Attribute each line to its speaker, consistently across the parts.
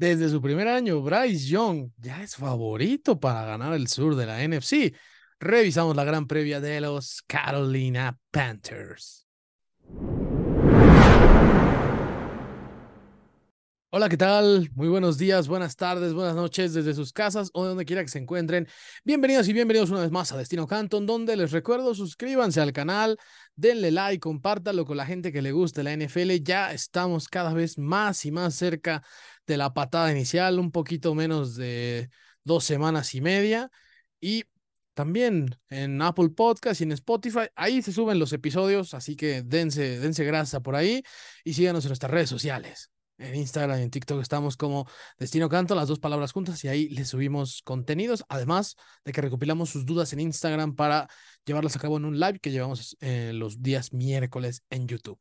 Speaker 1: Desde su primer año, Bryce Young ya es favorito para ganar el sur de la NFC. Revisamos la gran previa de los Carolina Panthers. Hola, ¿qué tal? Muy buenos días, buenas tardes, buenas noches desde sus casas o de donde quiera que se encuentren. Bienvenidos y bienvenidos una vez más a Destino Canton, donde les recuerdo suscríbanse al canal, denle like, compártalo con la gente que le guste la NFL. Ya estamos cada vez más y más cerca de la patada inicial, un poquito menos de dos semanas y media. Y también en Apple Podcast y en Spotify. Ahí se suben los episodios, así que dense, dense grasa por ahí y síganos en nuestras redes sociales. En Instagram y en TikTok estamos como Destino Canto, las dos palabras juntas, y ahí les subimos contenidos, además de que recopilamos sus dudas en Instagram para llevarlas a cabo en un live que llevamos eh, los días miércoles en YouTube.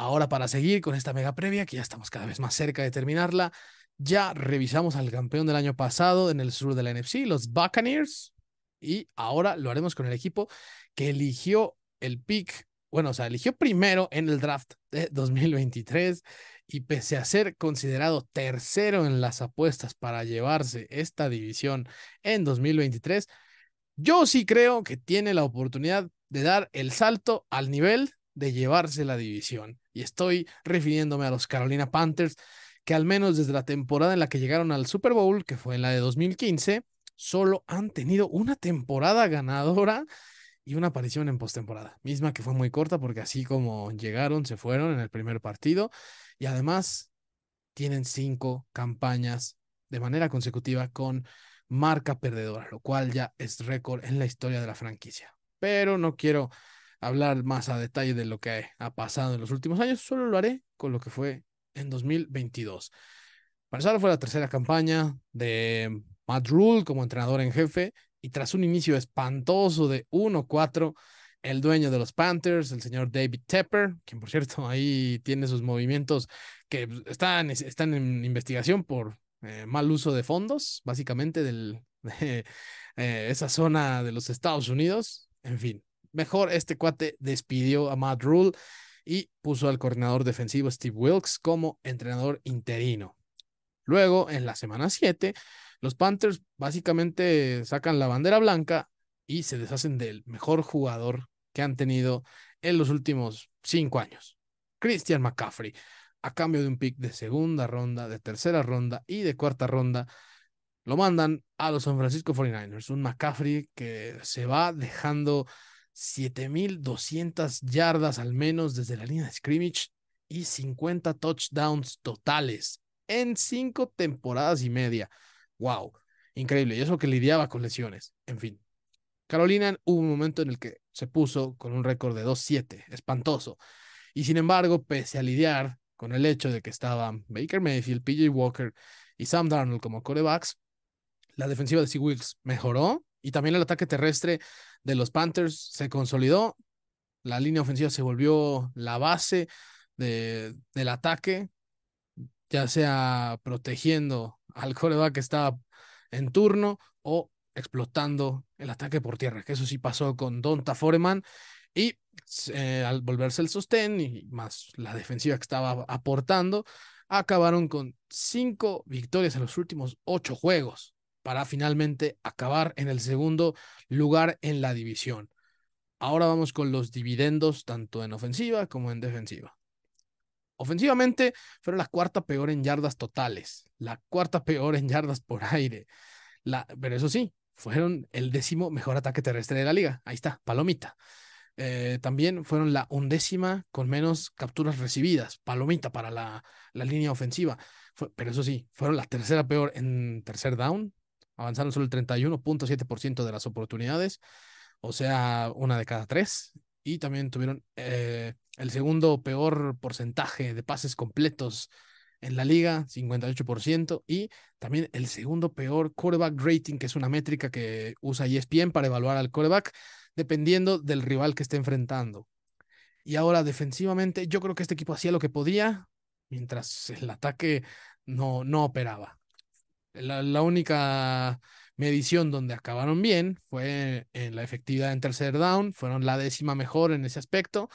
Speaker 1: Ahora para seguir con esta mega previa, que ya estamos cada vez más cerca de terminarla, ya revisamos al campeón del año pasado en el sur de la NFC, los Buccaneers, y ahora lo haremos con el equipo que eligió el pick, bueno, o sea, eligió primero en el draft de 2023 y pese a ser considerado tercero en las apuestas para llevarse esta división en 2023, yo sí creo que tiene la oportunidad de dar el salto al nivel de llevarse la división. Y estoy refiriéndome a los Carolina Panthers, que al menos desde la temporada en la que llegaron al Super Bowl, que fue en la de 2015, solo han tenido una temporada ganadora y una aparición en postemporada, misma que fue muy corta porque así como llegaron, se fueron en el primer partido y además tienen cinco campañas de manera consecutiva con marca perdedora, lo cual ya es récord en la historia de la franquicia. Pero no quiero hablar más a detalle de lo que ha pasado en los últimos años, solo lo haré con lo que fue en 2022. Para ahora fue la tercera campaña de Matt Rule como entrenador en jefe y tras un inicio espantoso de 1-4, el dueño de los Panthers, el señor David Tepper, quien por cierto ahí tiene sus movimientos que están, están en investigación por eh, mal uso de fondos, básicamente del, de eh, esa zona de los Estados Unidos. En fin, mejor este cuate despidió a Matt Rule y puso al coordinador defensivo Steve Wilkes como entrenador interino. Luego, en la semana 7, los Panthers básicamente sacan la bandera blanca y se deshacen del mejor jugador que han tenido en los últimos cinco años, Christian McCaffrey, a cambio de un pick de segunda ronda, de tercera ronda y de cuarta ronda. Lo mandan a los San Francisco 49ers, un McCaffrey que se va dejando 7.200 yardas al menos desde la línea de scrimmage y 50 touchdowns totales en cinco temporadas y media. ¡Wow! Increíble. Y eso que lidiaba con lesiones. En fin. Carolina hubo un momento en el que se puso con un récord de 2-7. Espantoso. Y sin embargo, pese a lidiar con el hecho de que estaban Baker Mayfield, PJ Walker y Sam Darnold como corebacks, la defensiva de Sea mejoró y también el ataque terrestre de los Panthers se consolidó. La línea ofensiva se volvió la base de, del ataque, ya sea protegiendo al coreback que estaba en turno o explotando el ataque por tierra, que eso sí pasó con Donta Foreman. Y eh, al volverse el sostén y más la defensiva que estaba aportando, acabaron con cinco victorias en los últimos ocho juegos para finalmente acabar en el segundo lugar en la división. Ahora vamos con los dividendos, tanto en ofensiva como en defensiva. Ofensivamente, fueron la cuarta peor en yardas totales, la cuarta peor en yardas por aire. La, pero eso sí, fueron el décimo mejor ataque terrestre de la liga. Ahí está, palomita. Eh, también fueron la undécima con menos capturas recibidas, palomita para la, línea ofensiva. pero eso sí, fueron la tercera peor en tercer down, avanzaron solo el 31.7% de las oportunidades, o sea, una de cada tres, y también tuvieron eh, el segundo peor porcentaje de pases completos en la liga, 58%, y también el segundo peor quarterback rating, que es una métrica que usa ESPN para evaluar al quarterback, dependiendo del rival que esté enfrentando. Y ahora defensivamente, yo creo que este equipo hacía lo que podía, mientras el ataque no, no operaba la, única medición donde acabaron bien fue en la efectividad en tercer down, fueron la décima mejor en ese aspecto,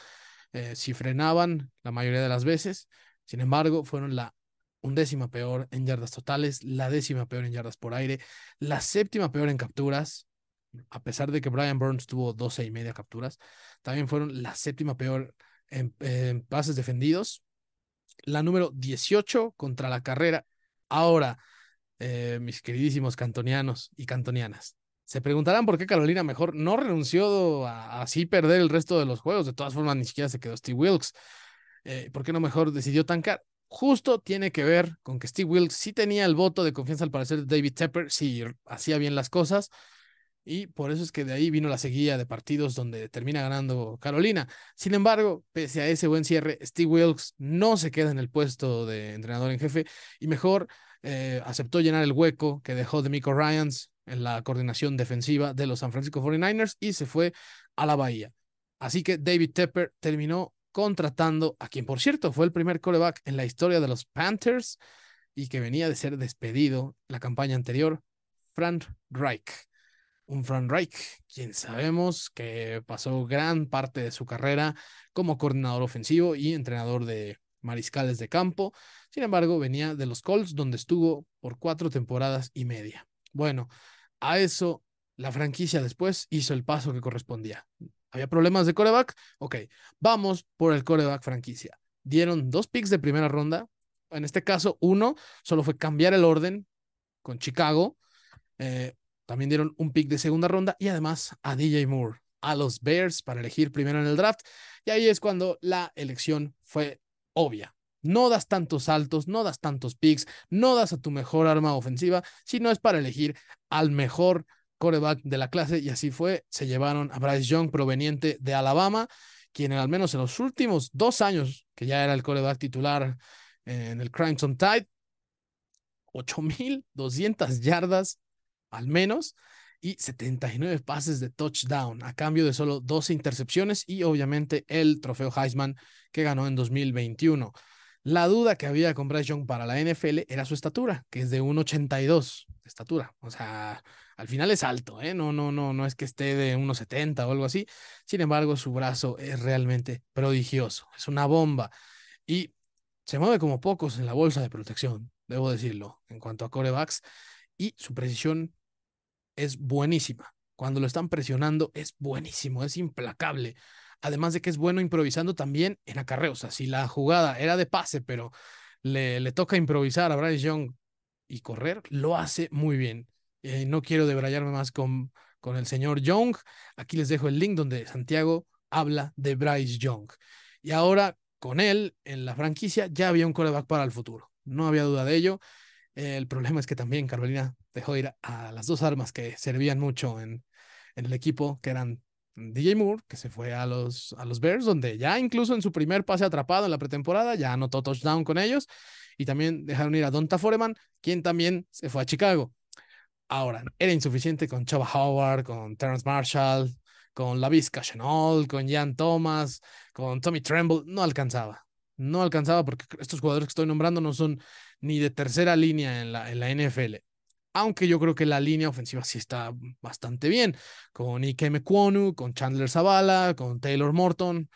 Speaker 1: eh, si frenaban la mayoría de las veces, sin embargo, fueron la undécima peor en yardas totales, la décima peor en yardas por aire, la séptima peor en capturas, a pesar de que Brian Burns tuvo 12 y media capturas, también fueron la séptima peor en, en pases defendidos, la número 18 contra la carrera. Ahora, eh, mis queridísimos cantonianos y cantonianas. Se preguntarán por qué Carolina mejor no renunció a así perder el resto de los juegos. De todas formas, ni siquiera se quedó Steve Wilkes. Eh, ¿Por qué no mejor decidió tancar? Justo tiene que ver con que Steve Wilkes sí tenía el voto de confianza al parecer de David Tepper, si hacía bien las cosas. Y por eso es que de ahí vino la seguía de partidos donde termina ganando Carolina. Sin embargo, pese a ese buen cierre, Steve Wilkes no se queda en el puesto de entrenador en jefe y mejor eh, aceptó llenar el hueco que dejó de Mico Ryans en la coordinación defensiva de los San Francisco 49ers y se fue a la Bahía. Así que David Tepper terminó contratando a quien, por cierto, fue el primer coreback en la historia de los Panthers y que venía de ser despedido la campaña anterior, Frank Reich un Frank Reich, quien sabemos que pasó gran parte de su carrera como coordinador ofensivo y entrenador de mariscales de campo. Sin embargo, venía de los Colts, donde estuvo por cuatro temporadas y media. Bueno, a eso la franquicia después hizo el paso que correspondía. ¿Había problemas de coreback? Ok, vamos por el coreback franquicia. Dieron dos picks de primera ronda. En este caso, uno solo fue cambiar el orden con Chicago. Eh, también dieron un pick de segunda ronda y además a DJ Moore, a los Bears para elegir primero en el draft. Y ahí es cuando la elección fue obvia. No das tantos saltos, no das tantos picks, no das a tu mejor arma ofensiva, sino es para elegir al mejor coreback de la clase. Y así fue. Se llevaron a Bryce Young, proveniente de Alabama, quien al menos en los últimos dos años, que ya era el coreback titular en el Crimson Tide, 8.200 yardas, al menos, y 79 pases de touchdown a cambio de solo 12 intercepciones y obviamente el trofeo Heisman que ganó en 2021. La duda que había con Bryce Young para la NFL era su estatura, que es de 1.82 de estatura. O sea, al final es alto, ¿eh? No, no, no, no es que esté de 1.70 o algo así. Sin embargo, su brazo es realmente prodigioso, es una bomba y se mueve como pocos en la bolsa de protección, debo decirlo, en cuanto a corebacks y su precisión es buenísima. Cuando lo están presionando es buenísimo, es implacable. Además de que es bueno improvisando también en acarreo. O sea, si la jugada era de pase, pero le, le toca improvisar a Bryce Young y correr, lo hace muy bien. Eh, no quiero debrayarme más con, con el señor Young. Aquí les dejo el link donde Santiago habla de Bryce Young. Y ahora con él en la franquicia ya había un coreback para el futuro. No había duda de ello. El problema es que también Carolina dejó ir a, las dos armas que servían mucho en, el equipo, que eran DJ Moore, que se fue a los, a los Bears, donde ya incluso en su primer pase atrapado en la pretemporada, ya anotó touchdown con ellos, y también dejaron ir a Donta Foreman, quien también se fue a Chicago. Ahora, era insuficiente con Chava Howard, con Terrence Marshall, con Lavis Chenol, con Jan Thomas, con Tommy Tremble, no alcanzaba. No alcanzaba porque estos jugadores que estoy nombrando no son ni de tercera línea en la, en la NFL aunque yo creo que la línea ofensiva sí está bastante bien, con Ike Kwonu, con Chandler Zavala, con Taylor Morton.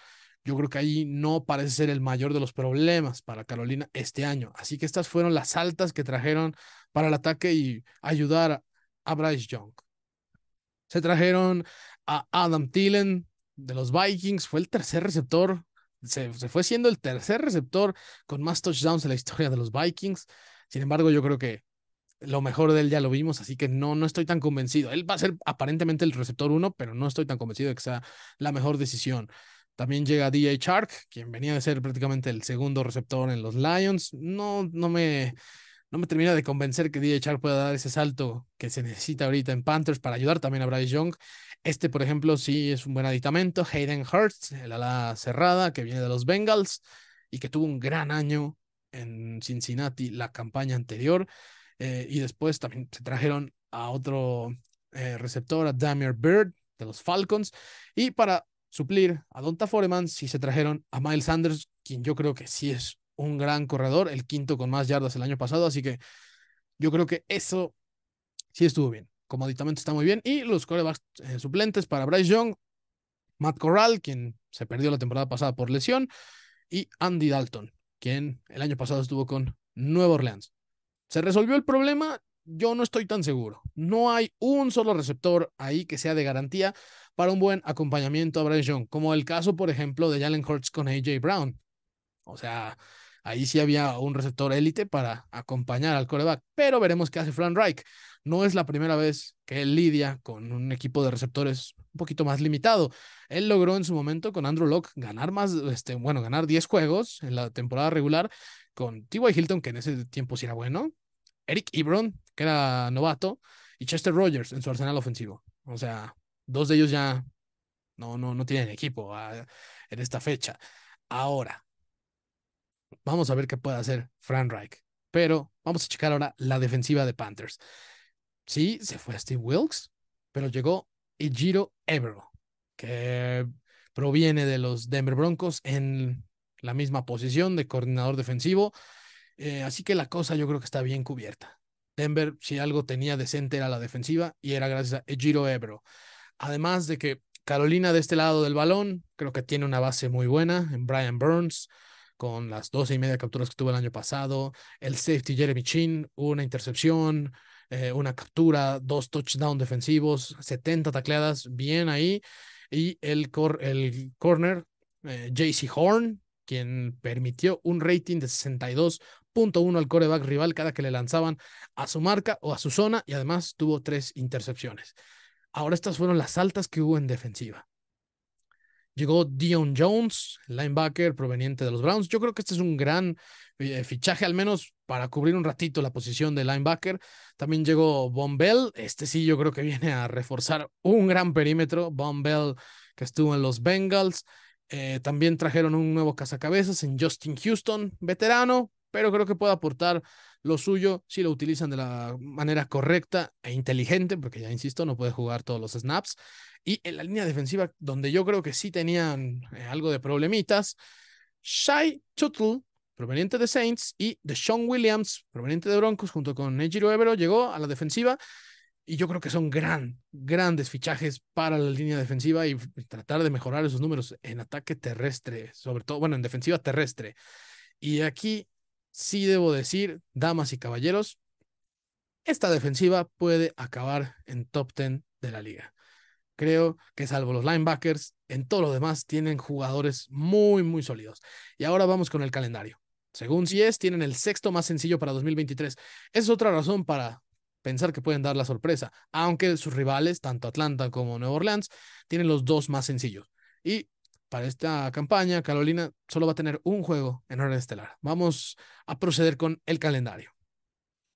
Speaker 1: Yo creo que ahí no parece ser el mayor de los problemas para Carolina este año. Así que estas fueron las altas que trajeron para el ataque y ayudar a Bryce Young. Se trajeron a Adam Thielen de los Vikings, fue el tercer receptor, se fue siendo el tercer receptor con más touchdowns en la historia de los Vikings. Sin embargo, yo creo que lo mejor de él ya lo vimos, así que no, no estoy tan convencido. Él va a ser aparentemente el receptor uno, pero no estoy tan convencido de que sea la mejor decisión. También llega DJ Shark, quien venía de ser prácticamente el segundo receptor en los Lions. No, no me, no me termina de convencer que DJ Chark pueda dar ese salto que se necesita ahorita en Panthers para ayudar también a Bryce Young. Este, por ejemplo, sí es un buen aditamento. Hayden Hurts, el ala cerrada que viene de los Bengals y que tuvo un gran año en Cincinnati la campaña anterior. Eh, y después también se trajeron a otro eh, receptor, a Damier Bird de los Falcons. Y para suplir a Donta Foreman, sí se trajeron a Miles Sanders, quien yo creo que sí es un gran corredor, el quinto con más yardas el año pasado. Así que yo creo que eso sí estuvo bien. Como aditamento está muy bien. Y los corebacks eh, suplentes para Bryce Young, Matt Corral, quien se perdió la temporada pasada por lesión, y Andy Dalton, quien el año pasado estuvo con Nueva Orleans. ¿Se resolvió el problema? Yo no estoy tan seguro. No hay un solo receptor ahí que sea de garantía para un buen acompañamiento a Bryce Young, como el caso, por ejemplo, de Jalen Hurts con AJ Brown. O sea, Ahí sí había un receptor élite para acompañar al coreback, pero veremos qué hace Frank Reich. No es la primera vez que él lidia con un equipo de receptores un poquito más limitado. Él logró en su momento con Andrew Locke ganar más, este, bueno, ganar 10 juegos en la temporada regular con T.Y. Hilton, que en ese tiempo sí era bueno, Eric Ebron, que era novato, y Chester Rogers en su arsenal ofensivo. O sea, dos de ellos ya no, no, no tienen equipo ah, en esta fecha. Ahora, Vamos a ver qué puede hacer Fran Reich. Pero vamos a checar ahora la defensiva de Panthers. Sí, se fue Steve Wilkes, pero llegó Ejiro Ebro, que proviene de los Denver Broncos en la misma posición de coordinador defensivo. Eh, así que la cosa yo creo que está bien cubierta. Denver, si algo tenía decente era la defensiva y era gracias a Ejiro Ebro. Además de que Carolina de este lado del balón creo que tiene una base muy buena en Brian Burns con las 12 y media capturas que tuvo el año pasado, el safety Jeremy Chin, una intercepción, eh, una captura, dos touchdowns defensivos, 70 tacleadas, bien ahí, y el, el corner eh, JC Horn, quien permitió un rating de 62.1 al coreback rival cada que le lanzaban a su marca o a su zona, y además tuvo tres intercepciones. Ahora estas fueron las altas que hubo en defensiva. Llegó Dion Jones, linebacker proveniente de los Browns. Yo creo que este es un gran eh, fichaje, al menos para cubrir un ratito la posición de linebacker. También llegó Von Bell. Este sí, yo creo que viene a reforzar un gran perímetro. Von Bell, que estuvo en los Bengals. Eh, también trajeron un nuevo cazacabezas en Justin Houston, veterano, pero creo que puede aportar lo suyo si lo utilizan de la manera correcta e inteligente, porque ya insisto, no puede jugar todos los snaps. Y en la línea defensiva, donde yo creo que sí tenían eh, algo de problemitas, Shai Tuttle, proveniente de Saints, y Deshaun Williams, proveniente de Broncos, junto con Ejiro Evero, llegó a la defensiva. Y yo creo que son gran, grandes fichajes para la línea defensiva y tratar de mejorar esos números en ataque terrestre, sobre todo, bueno, en defensiva terrestre. Y aquí sí debo decir, damas y caballeros, esta defensiva puede acabar en top 10 de la liga. Creo que salvo los linebackers, en todo lo demás tienen jugadores muy, muy sólidos. Y ahora vamos con el calendario. Según es, tienen el sexto más sencillo para 2023. Esa es otra razón para pensar que pueden dar la sorpresa, aunque sus rivales, tanto Atlanta como Nueva Orleans, tienen los dos más sencillos. Y para esta campaña, Carolina solo va a tener un juego en Orden estelar. Vamos a proceder con el calendario.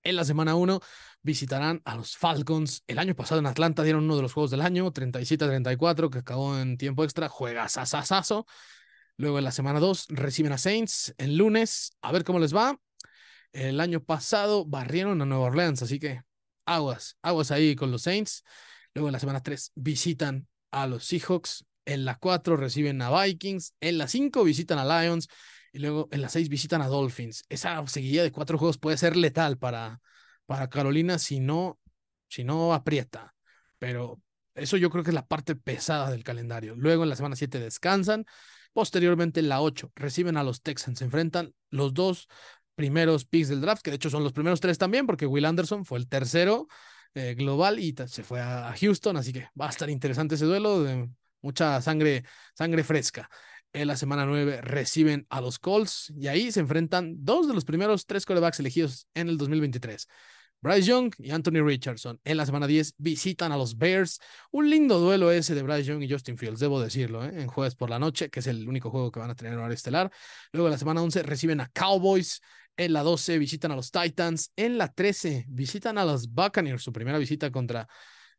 Speaker 1: En la semana 1 visitarán a los Falcons. El año pasado en Atlanta dieron uno de los juegos del año, 37-34, que acabó en tiempo extra. Juega sasasaso. Luego en la semana 2 reciben a Saints El lunes. A ver cómo les va. El año pasado barrieron a Nueva Orleans, así que aguas, aguas ahí con los Saints. Luego en la semana 3 visitan a los Seahawks en la 4 reciben a Vikings, en la 5 visitan a Lions y luego en la 6 visitan a Dolphins. Esa seguida de cuatro juegos puede ser letal para, para Carolina si no, si no aprieta, pero eso yo creo que es la parte pesada del calendario. Luego en la semana 7 descansan, posteriormente en la 8 reciben a los Texans, se enfrentan los dos primeros picks del draft, que de hecho son los primeros tres también, porque Will Anderson fue el tercero eh, global y se fue a Houston, así que va a estar interesante ese duelo. De, mucha sangre, sangre fresca. En la semana 9 reciben a los Colts y ahí se enfrentan dos de los primeros tres corebacks elegidos en el 2023. Bryce Young y Anthony Richardson. En la semana 10 visitan a los Bears. Un lindo duelo ese de Bryce Young y Justin Fields, debo decirlo, ¿eh? en jueves por la noche, que es el único juego que van a tener en horario estelar. Luego en la semana 11 reciben a Cowboys. En la 12 visitan a los Titans. En la 13 visitan a los Buccaneers, su primera visita contra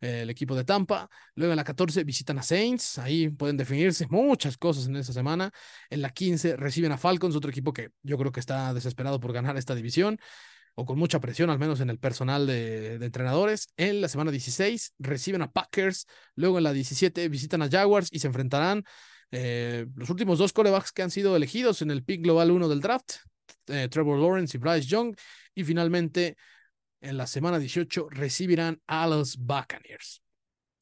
Speaker 1: el equipo de Tampa. Luego en la 14 visitan a Saints, ahí pueden definirse muchas cosas en esa semana. En la 15 reciben a Falcons, otro equipo que yo creo que está desesperado por ganar esta división o con mucha presión, al menos en el personal de, entrenadores. En la semana 16 reciben a Packers, luego en la 17 visitan a Jaguars y se enfrentarán eh, los últimos dos corebacks que han sido elegidos en el pick global 1 del draft, eh, Trevor Lawrence y Bryce Young, y finalmente en la semana 18 recibirán a los Buccaneers.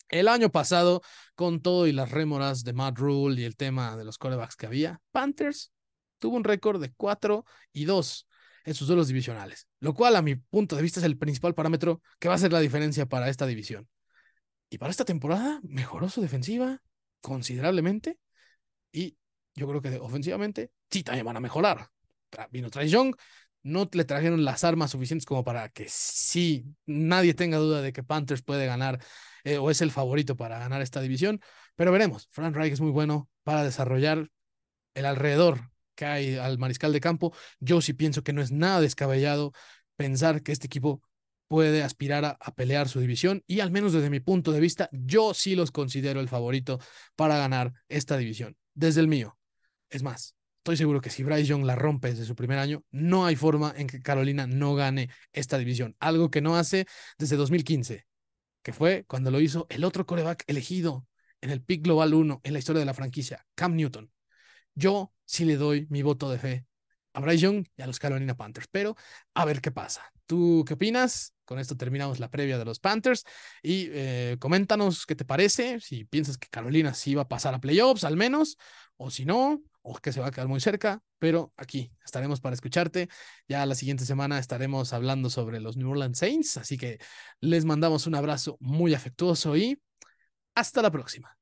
Speaker 1: El año pasado, con todo y las rémoras de Matt Rule y el tema de los corebacks que había, Panthers tuvo un récord de 4 y 2 en sus duelos divisionales, lo cual a mi punto de vista es el principal parámetro que va a ser la diferencia para esta división. Y para esta temporada mejoró su defensiva considerablemente y yo creo que ofensivamente sí también van a mejorar. Vino Trae Young, no le trajeron las armas suficientes como para que sí, nadie tenga duda de que Panthers puede ganar eh, o es el favorito para ganar esta división. Pero veremos, Frank Reich es muy bueno para desarrollar el alrededor que hay al mariscal de campo. Yo sí pienso que no es nada descabellado pensar que este equipo puede aspirar a, a, pelear su división y al menos desde mi punto de vista, yo sí los considero el favorito para ganar esta división, desde el mío. Es más, Estoy seguro que si Bryce Young la rompe desde su primer año, no hay forma en que Carolina no gane esta división. Algo que no hace desde 2015, que fue cuando lo hizo el otro coreback elegido en el pick global 1 en la historia de la franquicia, Cam Newton. Yo sí le doy mi voto de fe a Bryce Young y a los Carolina Panthers, pero a ver qué pasa. ¿Tú qué opinas? Con esto terminamos la previa de los Panthers y eh, coméntanos qué te parece, si piensas que Carolina sí va a pasar a playoffs al menos, o si no, o que se va a quedar muy cerca, pero aquí estaremos para escucharte. Ya la siguiente semana estaremos hablando sobre los New Orleans Saints, así que les mandamos un abrazo muy afectuoso y hasta la próxima.